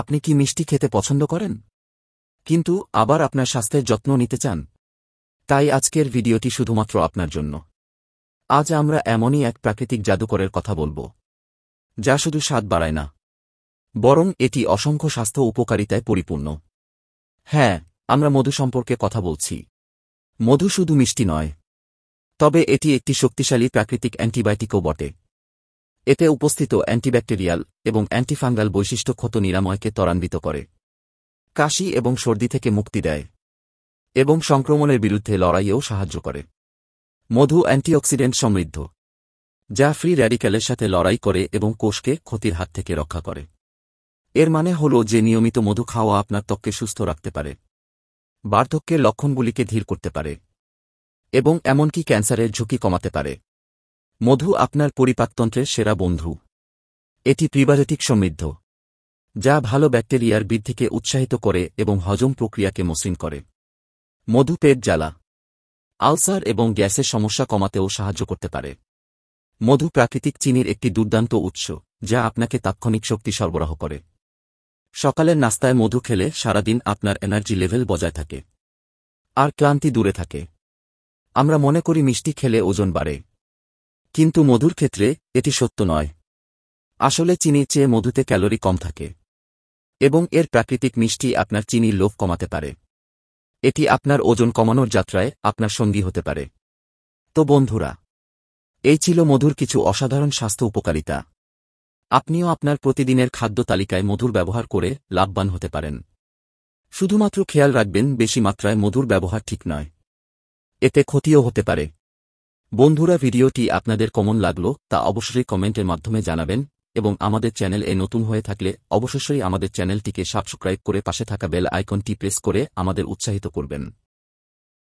আপনি কি মিষ্টি খেতে পছন্দ করেন কিন্তু আবার আপনার স্বাস্থ্যের যত্ন নিতে চান তাই আজকের ভিডিওটি শুধুমাত্র আপনার জন্য আজ আমরা এমনই এক প্রাকৃতিক জাদুকরের কথা বলব যা শুধু স্বাদ বাড়ায় না বরং এটি অসংখ্য স্বাস্থ্য উপকারিতায় পরিপূর্ণ হ্যাঁ আমরা মধু সম্পর্কে কথা বলছি মধু শুধু মিষ্টি নয় তবে এটি একটি শক্তিশালী প্রাকৃতিক অ্যান্টিবায়োটিকও বটে এতে উপস্থিত অ্যান্টিব্যাকটেরিয়াল এবং অ্যান্টিফাঙ্গাল বৈশিষ্ট্য ক্ষত নিরাময়কে ত্বরান্বিত করে কাশি এবং সর্দি থেকে মুক্তি দেয় এবং সংক্রমণের বিরুদ্ধে লড়াইয়েও সাহায্য করে মধু অ্যান্টিঅক্সিডেন্ট সমৃদ্ধ যা ফ্রি র্যাডিক্যালের সাথে লড়াই করে এবং কোষকে ক্ষতির হাত থেকে রক্ষা করে এর মানে হল যে নিয়মিত মধু খাওয়া আপনার ত্বককে সুস্থ রাখতে পারে বার্ধক্যের লক্ষণগুলিকে ধীর করতে পারে এবং এমনকি ক্যান্সারের ঝুঁকি কমাতে পারে মধু আপনার পরিপাকতন্ত্রের সেরা বন্ধু এটি প্রিবায়োটিক সমৃদ্ধ যা ভালো ব্যাকটেরিয়ার বৃদ্ধিকে উৎসাহিত করে এবং হজম প্রক্রিয়াকে মসৃণ করে মধু পেট জ্বালা আলসার এবং গ্যাসের সমস্যা কমাতেও সাহায্য করতে পারে মধু প্রাকৃতিক চিনির একটি দুর্দান্ত উৎস যা আপনাকে তাৎক্ষণিক শক্তি সরবরাহ করে সকালের নাস্তায় মধু খেলে সারাদিন আপনার এনার্জি লেভেল বজায় থাকে আর ক্লান্তি দূরে থাকে আমরা মনে করি মিষ্টি খেলে ওজন বাড়ে কিন্তু মধুর ক্ষেত্রে এটি সত্য নয় আসলে চিনির চেয়ে মধুতে ক্যালোরি কম থাকে এবং এর প্রাকৃতিক মিষ্টি আপনার চিনির লোভ কমাতে পারে এটি আপনার ওজন কমানোর যাত্রায় আপনার সঙ্গী হতে পারে তো বন্ধুরা এই ছিল মধুর কিছু অসাধারণ স্বাস্থ্য উপকারিতা আপনিও আপনার প্রতিদিনের খাদ্য তালিকায় মধুর ব্যবহার করে লাভবান হতে পারেন শুধুমাত্র খেয়াল রাখবেন বেশি মাত্রায় মধুর ব্যবহার ঠিক নয় এতে ক্ষতিও হতে পারে বন্ধুরা ভিডিওটি আপনাদের কমন লাগলো তা অবশ্যই কমেন্টের মাধ্যমে জানাবেন এবং আমাদের চ্যানেল এ নতুন হয়ে থাকলে অবশ্যই আমাদের চ্যানেলটিকে সাবস্ক্রাইব করে পাশে থাকা বেল আইকনটি প্রেস করে আমাদের উৎসাহিত করবেন